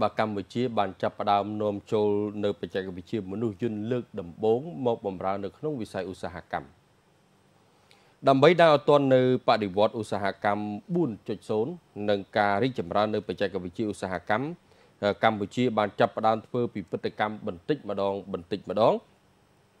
បើកម្ពុជាបានចាប់ផ្ដើមនាំចូលនៅ បច្ចេកវិទ្យាមនុស្សយន្តលើក ដំបូងមកបម្រើនៅក្នុងវិស័យឧស្សាហកម្មដើម្បីដើរឲ្យទាន់នៅបដិវត្តឧស្សាហកម្ម4.0និងការរីកចម្រើននៅបច្ចេកវិទ្យាឧស្សាហកម្មកម្ពុជាបានចាប់ផ្ដើមធ្វើពិពិធកម្មបន្តិចម្ដងបន្តិចម្ដង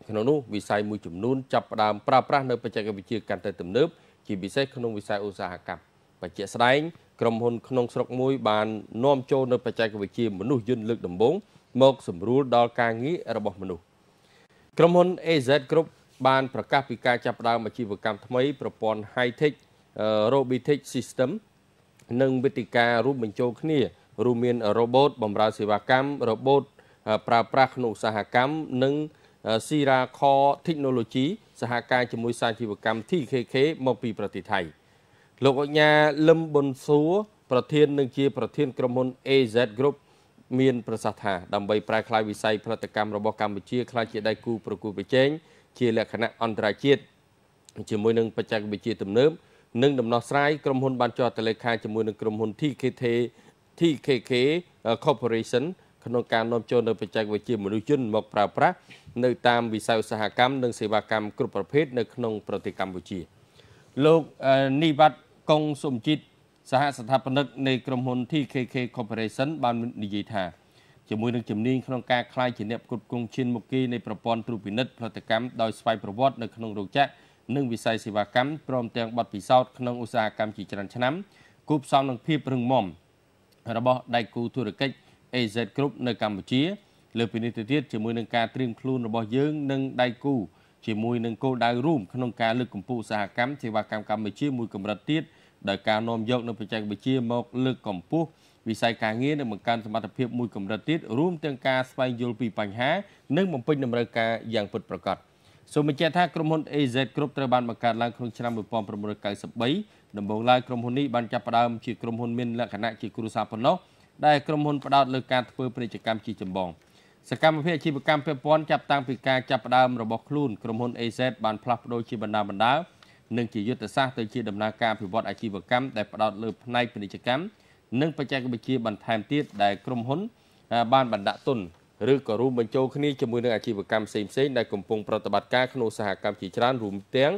ក្នុងនោះវិស័យមួយចំនួនចាប់ផ្ដើមប្រើប្រាស់នៅបច្ចេកវិទ្យាកាន់តែទំនើបជាពិសេសក្នុងវិស័យឧស្សាហកម្មបច្ចៈស្ដែងក្រុមហ៊ុនក្នុងស្រុកមួយ បាននាំចូលនៅបច្ចេកវិទ្យាមនុស្សយន្តលើក ដំបូងមកសម្រួលដល់ការងាររបស់មនុស្សក្រុមហ៊ុន AZ Group បានប្រកាសពីការចាប់ផ្ដើមអាជីវកម្មថ្មីប្រព័ន្ធ High Tech Robotic System និងវិទ្យការរួមបញ្ចូលគ្នារួមមានរ៉ូបូតបម្រើសេវាកម្មរ៉ូបូត ប្រើប្រាស់ក្នុងឧស្សាហកម្មនិង Sira Core Technology សហការជាមួយសាជីវកម្ម TKK មកពីប្រទេសថៃ។លោកអញ្ញាលឹមប៊ុនសួរប្រធាននឹងជា ប្រធានក្រុមហ៊ុន AZ Group មានប្រសាសន៍ថាដើម្បីប្រែក្លាយវិស័យផលិតកម្មរបស់កម្ពុជាក្លាយជាដៃគូប្រកួតប្រជែងជាលក្ខណៈអន្តរជាតិជាមួយនឹងបច្ចេកវិទ្យាទំនើបនិងដំណោះស្រាយក្រុមហ៊ុនបានចុះហត្ថលេខាជាមួយនឹងក្រុមហ៊ុន TKT TKK Corporation ក្នុងការនាំចូលនៅបច្ចេកវិទ្យាមនុស្សជនមកប្រើប្រាស់នៅតាមវិស័យឧស្សាហកម្មនិងសេវាកម្មគ្រប់ប្រភេទនៅក្នុងប្រទេសកម្ពុជាលោកនីវ៉ាត់កុងសុមជីតសហស្ថាបនិកនៃក្រុមហ៊ុន TKK Corporation បាននិយាយថាជាមួយនឹងជំនាញក្នុងការខ្លាយជាអ្នកគ្រប់គ្រងឈានមុខគេនៃប្រព័ន្ធត្រួតពិនិត្យផលិតកម្មដោយស្វ័យប្រវត្តិនៅក្នុងរោងចក្រនិងវិស័យសេវាកម្មព្រមទាំងបទពិសោធន៍ក្នុងឧស្សាហកម្មជាច្រើនឆ្នាំគូផ្សំនឹងភាពរឹងមាំរបស់ដៃគូធុរកិច្ច AZ Group នៅកម្ពុជាលើពីនេះទៅទៀតជាមួយនឹងការត្រៀមខ្លួនរបស់យើងនិងដៃគូជាមួយនឹងគោលដៅរួមក្នុងការលើកកម្ពស់ឧស្សាហកម្មសេវាកម្មកម្ជាមួយកម្រិតទៀតគដោយការនាំយកនៅបច្ចេកវិទ្យាមកលើកកម្ពស់វិស័យការងារនិងបង្កើនសមត្ថភាពមួយកម្រិតទៀតរួមទាំងការស្វែងយល់ពីបញ្ហានិងបំពេញតម្រូវការយ៉ាងពិតប្រាកដសូមបញ្ជាក់ថាក្រុមហ៊ុន AZ Group ត្រូវបានបង្កើតឡើងក្នុងឆ្នាំ1993ដំបូងឡើយក្រុមហ៊ុននេះបានចាប់ផ្ដើមជាក្រុមហ៊ុនមានលក្ខណៈជាគ្រួសារប៉ុណ្ណោះដែលក្រុមហ៊ុនផ្ដោតលើការធ្វើពាណិជ្ជកម្មជាចម្បងសកម្មភាពអាជីវកម្មពាក់ព័ន្ធចាប់តាំងពីការចាប់ផ្ដើមរបស់ខ្លួនក្រុមហ៊ុន AZ បានផ្លាស់ប្ដូរជាបណ្ដាបណ្ដានិងជាយុទ្ធសាស្ត្រទៅជាដំណើរការអភិវឌ្ឍអាជីវកម្មដែលផ្ដោតលើផ្នែកពាណិជ្ជកម្មនិងបច្ចេកវិទ្យាបន្ថែមទៀតដែលក្រុមហ៊ុនបានបណ្ដាក់ទុនឬក៏រួមបញ្ចូលគ្នាជាមួយនឹងអាជីវកម្មផ្សេងៗដែលកំពុងប្រតិបត្តិការក្នុងឧស្សាហកម្មជាច្រើនរួមទាំង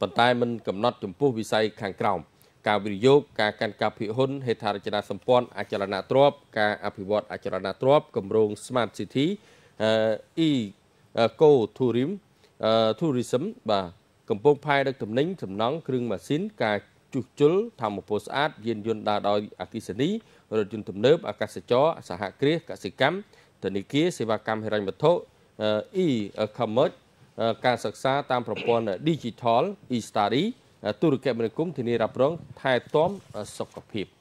ប៉ុន្តែមិនកំណត់ចំពោះវិស័យខាងក្រោមការវិនិយោគការកាន់កាប់ភាគហ៊ុនហេដ្ឋារចនាសម្ព័ន្ធអចលនទ្រព្យការអភិវឌ្ឍអចលនទ្រព្យគម្រោង Smart City អឺ e Eco Tourism Tourism បាទកំពុងផែដឹកទំនិញសំណង់គ្រឿងម៉ាស៊ីន ការជួសជុលធម្មពលស្អាតយានយន្តដើរដោយអគ្គិសនីរថយន្តទំនើបអាកាសចរសហគ្រាសកសិកម្មធនាគារសេវាកម្មហិរញ្ញវត្ថុ e-commerce ការសិក្សាតាមប្រព័ន្ធ digital e-study ទូរគមនាគមន៍ធានារ៉ាប់រងថែទាំសុខភាព។